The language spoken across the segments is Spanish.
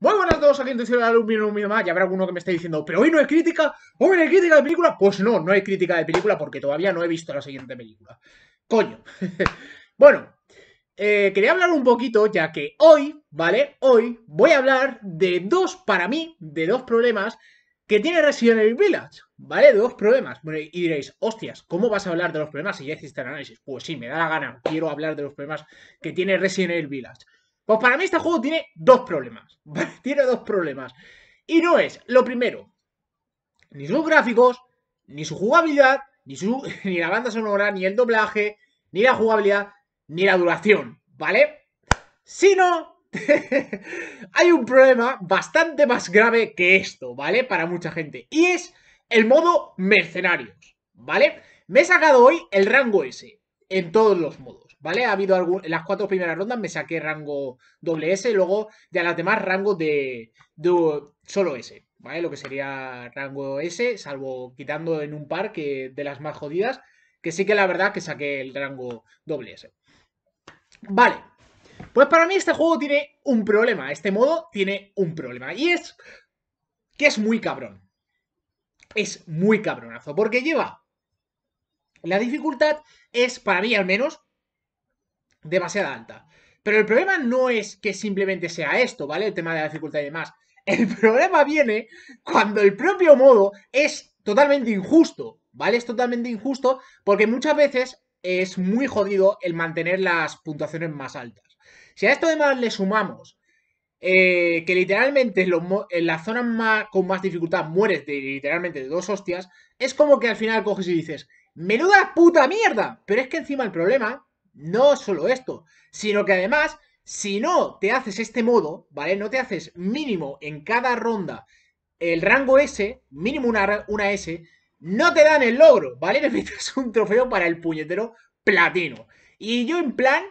Muy buenas a todos, aquí en la y un más. y habrá alguno que me esté diciendo, pero hoy no hay crítica, hoy no hay crítica de película. Pues no, no hay crítica de película porque todavía no he visto la siguiente película. Coño. bueno, eh, quería hablar un poquito, ya que hoy, ¿vale? Hoy voy a hablar de dos, para mí, de dos problemas que tiene Resident Evil Village, ¿vale? De dos problemas. Bueno, y diréis, hostias, ¿cómo vas a hablar de los problemas si ya hiciste el análisis? Pues sí, me da la gana, quiero hablar de los problemas que tiene Resident Evil Village. Pues para mí este juego tiene dos problemas. tiene dos problemas. Y no es, lo primero, ni sus gráficos, ni su jugabilidad, ni, su, ni la banda sonora, ni el doblaje, ni la jugabilidad, ni la duración, ¿vale? Sino, hay un problema bastante más grave que esto, ¿vale? Para mucha gente. Y es el modo mercenarios, ¿vale? Me he sacado hoy el rango S en todos los modos. ¿vale? Ha habido en las cuatro primeras rondas me saqué rango doble S, luego ya las demás rango de, de solo S, ¿vale? Lo que sería rango S, salvo quitando en un par que de las más jodidas, que sí que la verdad que saqué el rango doble S. Vale, pues para mí este juego tiene un problema, este modo tiene un problema, y es que es muy cabrón. Es muy cabronazo, porque lleva... La dificultad es, para mí al menos, Demasiada alta. Pero el problema no es que simplemente sea esto, ¿vale? El tema de la dificultad y demás. El problema viene cuando el propio modo es totalmente injusto, ¿vale? Es totalmente injusto porque muchas veces es muy jodido el mantener las puntuaciones más altas. Si a esto además le sumamos eh, que literalmente en, la en las más, con más dificultad mueres de, literalmente de dos hostias, es como que al final coges y dices, menuda puta mierda. Pero es que encima el problema no solo esto, sino que además, si no te haces este modo, ¿vale? No te haces mínimo en cada ronda el rango S, mínimo una, una S, no te dan el logro, ¿vale? Necesitas un trofeo para el puñetero platino. Y yo en plan,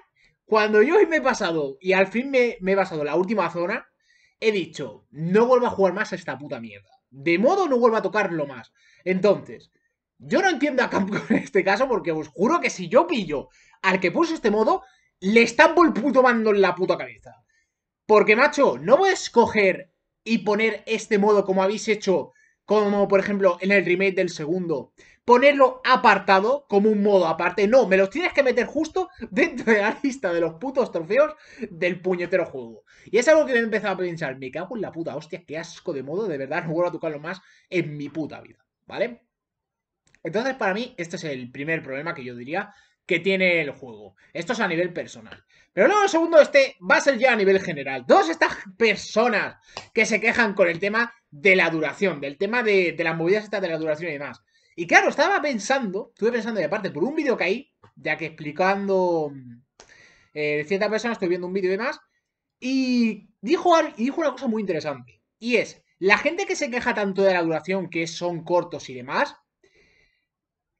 cuando yo me he pasado y al fin me, he pasado la última zona, he dicho, no vuelvo a jugar más a esta puta mierda. De modo no vuelvo a tocarlo más. Entonces, yo no entiendo a Campo en este caso porque os juro que si yo pillo al que puso este modo, le está el puto mando en la puta cabeza. Porque, macho, no voy a escoger y poner este modo como habéis hecho, como por ejemplo en el remake del segundo, ponerlo apartado, como un modo aparte. No, me los tienes que meter justo dentro de la lista de los putos trofeos del puñetero juego. Y es algo que me he empezado a pensar, me cago en la puta, hostia, qué asco de modo, de verdad, no vuelvo a tocarlo más en mi puta vida, ¿vale? Entonces, para mí, este es el primer problema que yo diría que tiene el juego. Esto es a nivel personal. Pero luego el segundo, este va a ser ya a nivel general. Todas estas personas que se quejan con el tema de la duración, del tema de, las movidas estas de la duración y demás. Y claro, estaba pensando, estuve pensando, y aparte, por un vídeo que hay, ya que explicando mm, eh, cierta personas estoy viendo un vídeo y demás, y dijo, y dijo una cosa muy interesante. Y es, la gente que se queja tanto de la duración, que son cortos y demás,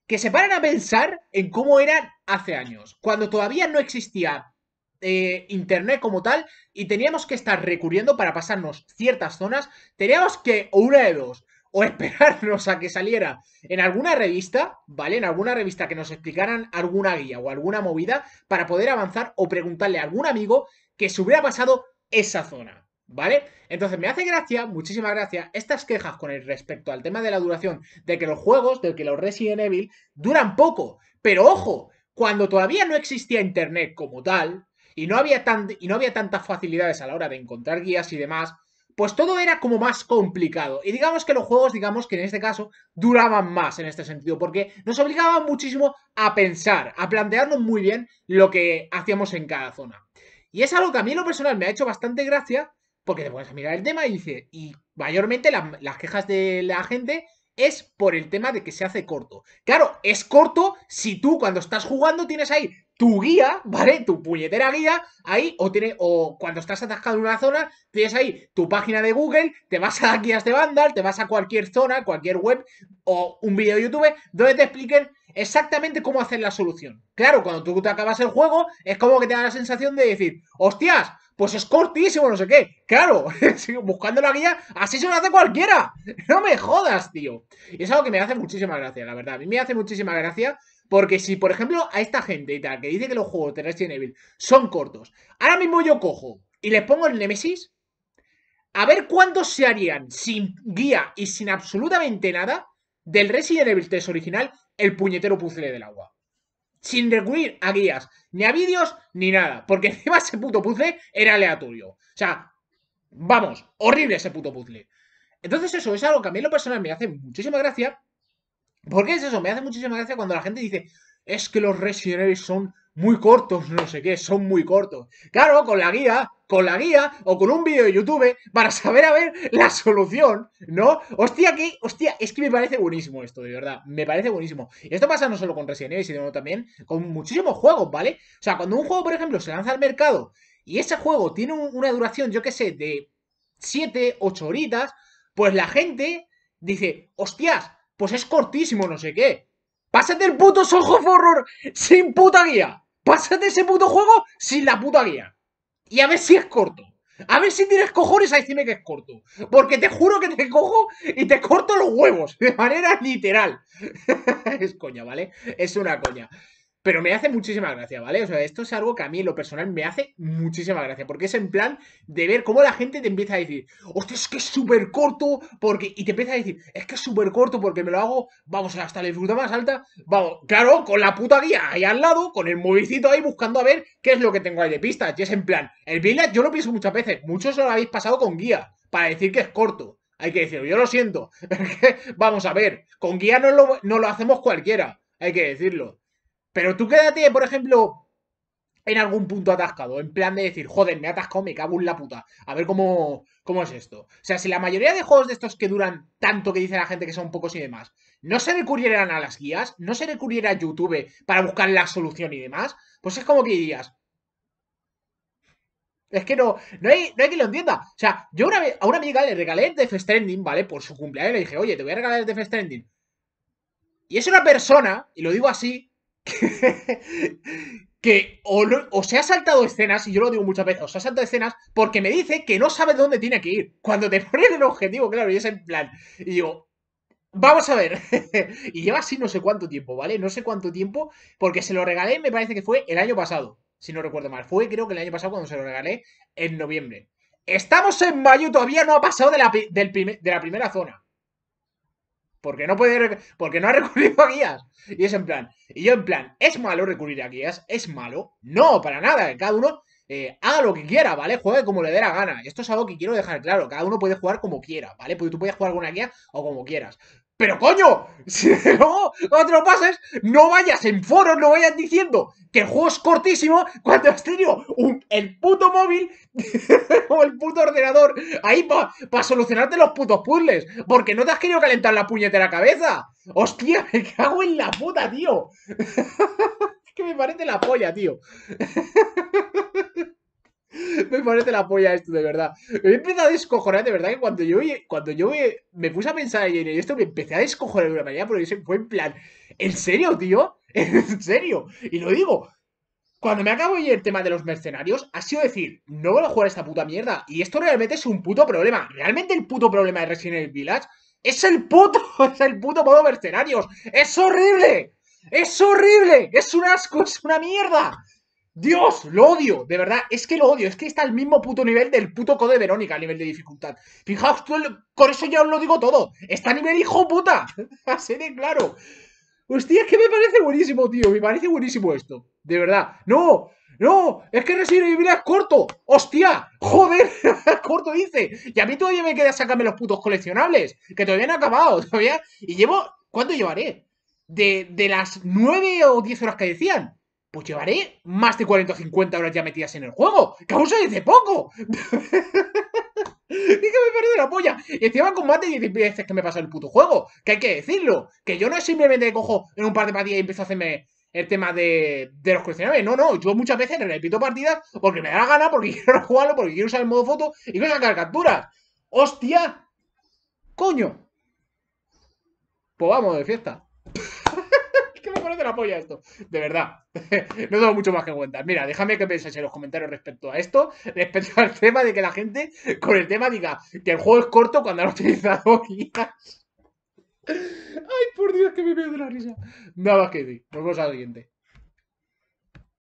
que se paran a pensar en cómo eran hace años, cuando todavía no existía eh, internet como tal y teníamos que estar recurriendo para pasarnos ciertas zonas, teníamos que, o una de dos, o esperarnos a que saliera en alguna revista, ¿vale? En alguna revista que nos explicaran alguna guía o alguna movida para poder avanzar o preguntarle a algún amigo que se hubiera pasado esa zona. ¿Vale? Entonces me hace gracia, muchísima gracia, estas quejas con el respecto al tema de la duración, de que los juegos, de que los Resident Evil, duran poco. Pero ojo, cuando todavía no existía internet como tal, y no había, tan, y no había tantas facilidades a la hora de encontrar guías y demás, pues todo era como más complicado. Y digamos que los juegos, digamos que en este caso, duraban más en este sentido, porque nos obligaban muchísimo a pensar, a plantearnos muy bien lo que hacíamos en cada zona. Y es algo que a mí en lo personal me ha hecho bastante gracia, porque te pones a mirar el tema y dice, y mayormente las quejas de la gente es por el tema de que se hace corto. Claro, es corto si tú cuando estás jugando tienes ahí tu guía, ¿vale? Tu puñetera guía, ahí, o tiene, o cuando estás atascado en una zona, tienes ahí tu página de Google, te vas a guías de Vandal, te vas a cualquier zona, cualquier web, o un vídeo de YouTube, donde te expliquen exactamente cómo hacer la solución. Claro, cuando tú te acabas el juego, es como que te da la sensación de decir, hostias, pues es cortísimo, no sé qué. Claro, buscando la guía, así se lo hace cualquiera. No me jodas, tío. Y es algo que me hace muchísima gracia, la verdad. A mí me hace muchísima gracia porque si, por ejemplo, a esta gente y tal, que dice que los juegos de Resident Evil son cortos, ahora mismo yo cojo y les pongo el Nemesis, a ver cuántos se harían sin guía y sin absolutamente nada del Resident Evil 3 original el puñetero puzzle del agua. Sin recurrir a guías, ni a vídeos, ni nada. Porque encima ese puto puzzle era aleatorio. O sea, vamos, horrible ese puto puzzle. Entonces eso es algo que a mí en lo personal me hace muchísima gracia porque es eso, me hace muchísima gracia cuando la gente dice, es que los Resident Evil son muy cortos, no sé qué, son muy cortos. Claro, con la guía, con la guía o con un vídeo de YouTube para saber a ver la solución, ¿no? Hostia, que, hostia, es que me parece buenísimo esto, de verdad, me parece buenísimo. Y esto pasa no solo con Resident Evil, sino también con muchísimos juegos, ¿vale? O sea, cuando un juego, por ejemplo, se lanza al mercado y ese juego tiene una duración, yo qué sé, de 7, 8 horitas, pues la gente dice, hostias, pues es cortísimo, no sé qué. Pásate el puto Soho Horror sin puta guía. Pásate ese puto juego sin la puta guía. Y a ver si es corto. A ver si tienes cojones a decirme que es corto. Porque te juro que te cojo y te corto los huevos. De manera literal. es coña, ¿vale? Es una coña. Pero me hace muchísima gracia, ¿vale? O sea, esto es algo que a mí en lo personal me hace muchísima gracia, porque es en plan de ver cómo la gente te empieza a decir, hostia, es que es súper corto, porque... Y te empieza a decir, es que es súper corto porque me lo hago, vamos, hasta la disfruta más alta, vamos, claro, con la puta guía ahí al lado, con el movicito ahí buscando a ver qué es lo que tengo ahí de pistas. Y es en plan, el Village yo lo pienso muchas veces, muchos lo habéis pasado con guía, para decir que es corto. Hay que decirlo, yo lo siento. vamos a ver, con guía no no lo hacemos cualquiera, hay que decirlo. Pero tú quédate, por ejemplo, en algún punto atascado, en plan de decir, joder, me atascó me cago en la puta. A ver cómo, cómo es esto. O sea, si la mayoría de juegos de estos que duran tanto que dice la gente que son pocos y demás, no se recurrieran a las guías, no se recurriera a YouTube para buscar la solución y demás, pues es como que dirías. Es que no, no hay, no hay quien lo entienda. O sea, yo una vez, a una amiga le regalé Death Stranding, ¿vale? Por su cumpleaños le dije, oye, te voy a regalar Death Stranding. Y es una persona, y lo digo así, que o, se ha saltado escenas, y yo lo digo muchas veces, o se ha saltado escenas porque me dice que no sabe dónde tiene que ir. Cuando te ponen el objetivo, claro, y es en plan. Y digo, vamos a ver. y lleva así no sé cuánto tiempo, ¿vale? No sé cuánto tiempo, porque se lo regalé, me parece que fue el año pasado, si no recuerdo mal. Fue creo que el año pasado cuando se lo regalé, en noviembre. Estamos en mayo, todavía no ha pasado de la primera zona. Porque no puede, porque no ha recurrido a guías. Y es en plan, y yo en plan, ¿es malo recurrir a guías? ¿Es malo? No, para nada. Cada uno eh, haga lo que quiera, ¿vale? Juegue como le dé la gana. Esto es algo que quiero dejar claro. Cada uno puede jugar como quiera, ¿vale? Porque tú puedes jugar con una guía o como quieras. Pero coño, si luego no te lo pases, no vayas en foros, no vayas diciendo que el juego es cortísimo cuando has tenido el puto móvil o el puto ordenador ahí para solucionarte los putos puzzles. Porque no te has querido calentar la puñetera cabeza. Hostia, me cago en la puta, tío que me parece la polla, tío. me parece la polla esto, de verdad. Me he empezado a descojonar, de verdad, que cuando yo, cuando yo me, puse a pensar en esto, me empecé a descojonar de una manera porque fue en plan, ¿en serio, tío? ¿En serio? Y lo digo, cuando me acabo de el tema de los mercenarios, ha sido decir, no voy a jugar a esta puta mierda. Y esto realmente es un puto problema. Realmente el puto problema de Resident Evil Village es el puto, es el puto modo mercenarios. ¡Es horrible! Es horrible, es un asco, es una mierda. Dios, lo odio, de verdad, es que lo odio, es que está al mismo puto nivel del puto Code Verónica a nivel de dificultad. Fijaos, con eso ya os lo digo todo. Está a nivel hijo puta, así de claro. Hostia, es que me parece buenísimo, tío, me parece buenísimo esto, de verdad. No, no, es que Resident Vivir es corto, hostia, joder, corto dice. Y a mí todavía me queda sacarme los putos coleccionables, que todavía no he acabado, todavía. Y llevo, ¿cuánto llevaré? de, las 9 o 10 horas que decían, pues llevaré más de 40 o 50 horas ya metidas en el juego. ¡Causa de poco! Y que me perdido la polla. Y encima con más de 10 veces que me pasa el puto juego. Que hay que decirlo. Que yo no es simplemente cojo en un par de partidas y empiezo a hacerme el tema de, los coleccionables. No, no. Yo muchas veces repito partidas porque me da la gana, porque quiero jugarlo, porque quiero usar el modo foto y quiero sacar capturas. ¡Hostia! ¡Coño! Pues vamos de fiesta te la polla esto. De verdad. no tengo mucho más que cuenta. Mira, déjame que penséis en los comentarios respecto a esto, respecto al tema de que la gente con el tema diga que el juego es corto cuando han utilizado guías. Ay, por Dios, que me veo de la risa. Nada más que decir. Nos vemos al siguiente.